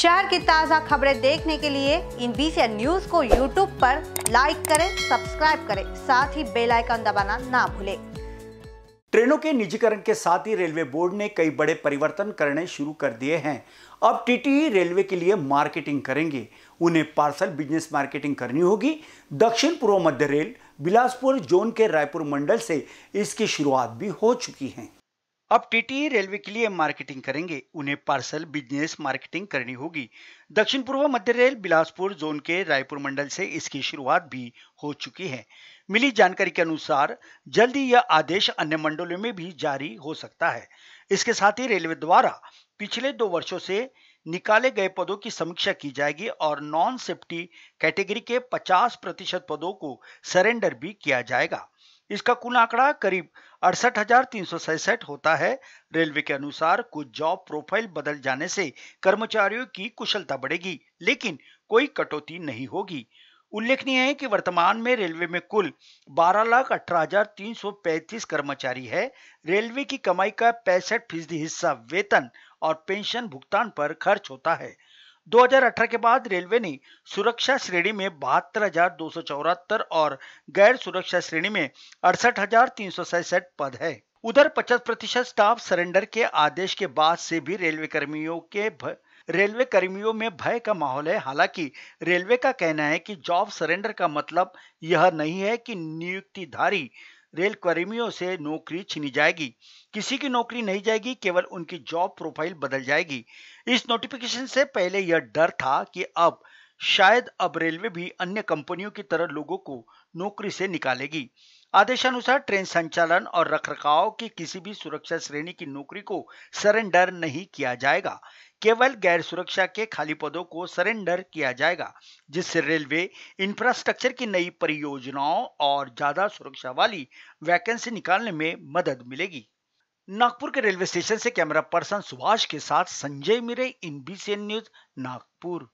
शहर की ताज़ा खबरें देखने के लिए इन बीसी न्यूज को यूट्यूब पर लाइक करें सब्सक्राइब करें साथ ही बेल आइकन दबाना ना भूलें ट्रेनों के निजीकरण के साथ ही रेलवे बोर्ड ने कई बड़े परिवर्तन करने शुरू कर दिए हैं अब टीटीई e रेलवे के लिए मार्केटिंग करेंगे उन्हें पार्सल बिजनेस मार्केटिंग करनी होगी दक्षिण पूर्व मध्य रेल बिलासपुर जोन के रायपुर मंडल से इसकी शुरुआत भी हो चुकी है अब टीटी रेलवे के लिए मार्केटिंग करेंगे उन्हें पार्सल बिजनेस मार्केटिंग करनी होगी दक्षिण पूर्व मध्य रेल बिलासपुर जोन के रायपुर मंडल से इसकी शुरुआत भी हो चुकी है मिली जानकारी के अनुसार जल्द ही यह आदेश अन्य मंडलों में भी जारी हो सकता है इसके साथ ही रेलवे द्वारा पिछले दो वर्षों से निकाले गए पदों की समीक्षा की जाएगी और नॉन सेफ्टी कैटेगरी के 50 प्रतिशत पदों को सरेंडर भी किया जाएगा इसका कुल आंकड़ा करीब अड़सठ होता है रेलवे के अनुसार कुछ जॉब प्रोफाइल बदल जाने से कर्मचारियों की कुशलता बढ़ेगी लेकिन कोई कटौती नहीं होगी उल्लेखनीय है कि वर्तमान में रेलवे में कुल बारह लाख अठारह हजार तीन सौ पैंतीस कर्मचारी है रेलवे की कमाई का पैंसठ फीसदी हिस्सा वेतन और पेंशन भुगतान पर खर्च होता है 2018 के बाद रेलवे ने सुरक्षा श्रेणी में बहत्तर और गैर सुरक्षा श्रेणी में अड़सठ पद है उधर 50 प्रतिशत स्टाफ सरेंडर के आदेश के बाद से भी रेलवे कर्मियों के भ... रेलवे कर्मियों में भय का माहौल है हालांकि रेलवे का कहना है कि जॉब सरेंडर का मतलब यह नहीं है कि नियुक्तिधारी रेल कर्मियों से नौकरी छीनी जाएगी किसी की नौकरी नहीं जाएगी केवल उनकी जॉब प्रोफाइल बदल जाएगी इस नोटिफिकेशन से पहले यह डर था कि अब शायद अब रेलवे भी अन्य कंपनियों की तरह लोगों को नौकरी से निकालेगी आदेशानुसार ट्रेन संचालन और रखरखाव की किसी भी सुरक्षा श्रेणी की नौकरी को सरेंडर नहीं किया जाएगा केवल गैर सुरक्षा के खाली पदों को सरेंडर किया जाएगा जिससे रेलवे इंफ्रास्ट्रक्चर की नई परियोजनाओं और ज्यादा सुरक्षा वाली वैकेंसी निकालने में मदद मिलेगी नागपुर के रेलवे स्टेशन से कैमरा पर्सन सुभाष के साथ संजय मिरे इन बीसीएन न्यूज नागपुर